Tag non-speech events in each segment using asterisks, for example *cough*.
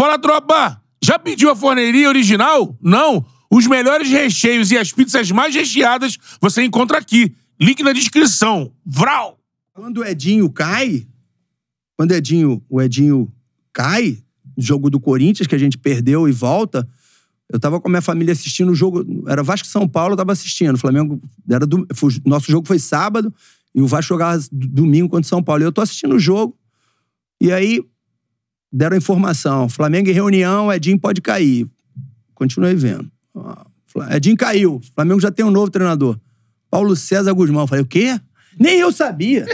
Fala, tropa! Já pediu a forneria original? Não? Os melhores recheios e as pizzas mais recheadas você encontra aqui. Link na descrição. Vral! Quando o Edinho cai, quando o Edinho, o Edinho cai, jogo do Corinthians, que a gente perdeu e volta, eu tava com a minha família assistindo o jogo. Era Vasco São Paulo, eu tava assistindo. O Flamengo. Era do, foi, nosso jogo foi sábado e o Vasco jogava domingo contra o São Paulo. E eu tô assistindo o jogo. E aí deram informação. Flamengo em reunião, Edinho pode cair. Continuei vendo. Edinho caiu. Flamengo já tem um novo treinador. Paulo César Guzmão. Falei, o quê? Nem eu sabia.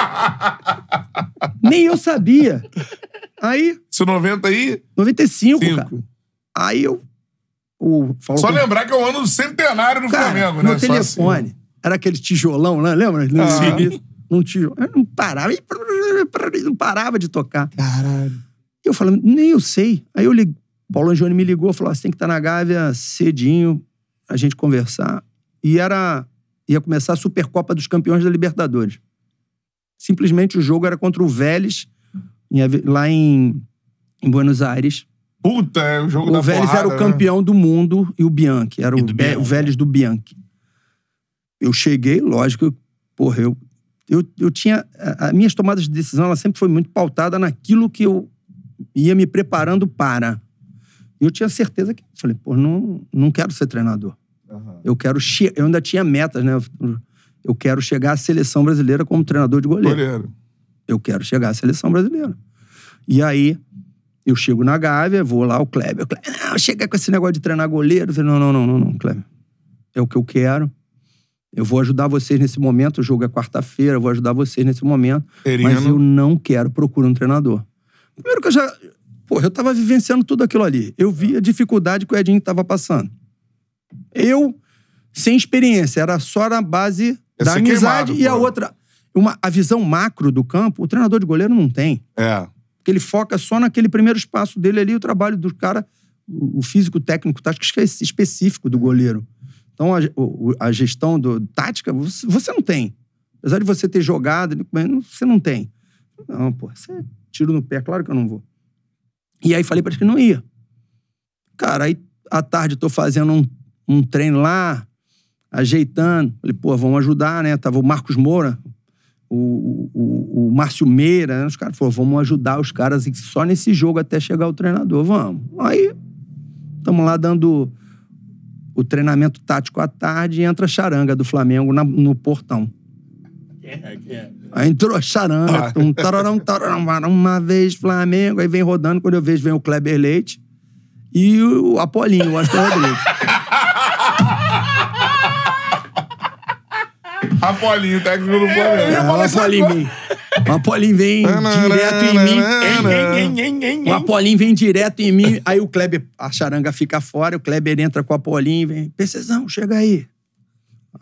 *laughs* Nem eu sabia. Aí. Isso 90 aí? 95, Cinco. cara. Aí eu. O, Só com... lembrar que é o ano do centenário do cara, Flamengo, né? No assim. telefone. Assim. Era aquele tijolão lá, lembra? Ah. Sim num tijolo. Eu não parava, não parava de tocar. Caralho. E eu falando, nem eu sei. Aí eu liguei, Paulo Angione me ligou, falou: ah, você tem que estar tá na Gávea cedinho, a gente conversar. E era. ia começar a Supercopa dos Campeões da Libertadores. Simplesmente o jogo era contra o Vélez, lá em, em Buenos Aires. Puta, é o jogo o da Vélez porrada, era o né? campeão né? do mundo e o Bianchi. Era o, Bianchi. o Vélez do Bianchi. Eu cheguei, lógico, porra, eu eu, eu tinha. a minhas tomadas de decisão ela sempre foi muito pautada naquilo que eu ia me preparando para. Eu tinha certeza que. Falei, pô, não, não quero ser treinador. Uhum. Eu quero. Eu ainda tinha metas, né? Eu quero chegar à seleção brasileira como treinador de goleiro. Goleiro. Eu quero chegar à seleção brasileira. E aí, eu chego na Gávea, vou lá, o Kleber. O Kleber, não, chega com esse negócio de treinar goleiro. Eu falei, não, não, não, não, não, Kleber. É o que eu quero. Eu vou ajudar vocês nesse momento, o jogo é quarta-feira, vou ajudar vocês nesse momento. Mas eu não quero procurar um treinador. Primeiro que eu já. Pô, eu tava vivenciando tudo aquilo ali. Eu vi a dificuldade que o Edinho tava passando. Eu, sem experiência, era só na base Esse da amizade é queimado, e a outra. Uma, a visão macro do campo, o treinador de goleiro não tem. É. Porque ele foca só naquele primeiro espaço dele ali, o trabalho do cara, o físico técnico, tático, esquece, específico do goleiro. Então, a, a gestão do, tática, você não tem. Apesar de você ter jogado, você não tem. Não, pô, você é tiro no pé, claro que eu não vou. E aí falei para ele que não ia. Cara, aí à tarde tô fazendo um, um treino lá, ajeitando. Falei, pô, vamos ajudar, né? Tava o Marcos Moura, o, o, o Márcio Meira, né? os caras falaram, vamos ajudar os caras só nesse jogo até chegar o treinador, vamos. Aí, estamos lá dando o treinamento tático à tarde e entra a charanga do Flamengo na, no portão. Yeah, é, é. Aí entrou a charanga, ah. um tararão, uma vez Flamengo, aí vem rodando, quando eu vejo vem o Kleber Leite e o Apolinho, o Astor Rodrigues. Apolinho, técnico do Flamengo. É, é, Apolinho. O Apolinho vem direto em mim. o Apolinho vem direto em mim. Aí o Kleber, a charanga fica fora, o Kleber entra com o Apolinho e vem. Precesão, chega aí.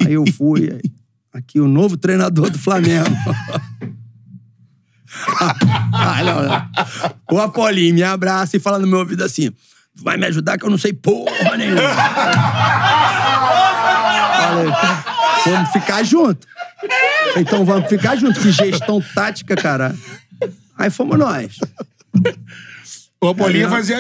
Aí eu fui. Aí, *laughs* aqui o novo treinador do Flamengo. *laughs* ah, não, não. O Apolinho me abraça e fala no meu ouvido assim: vai me ajudar que eu não sei porra nenhuma. *laughs* Falei, vamos ficar junto. Então vamos ficar junto, que gestão tática, cara. Aí fomos nós. O Bolinha fazia.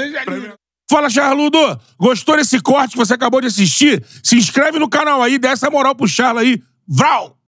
Fala, Charludo! Gostou desse corte que você acabou de assistir? Se inscreve no canal aí, dá essa moral pro Charla aí. Vral!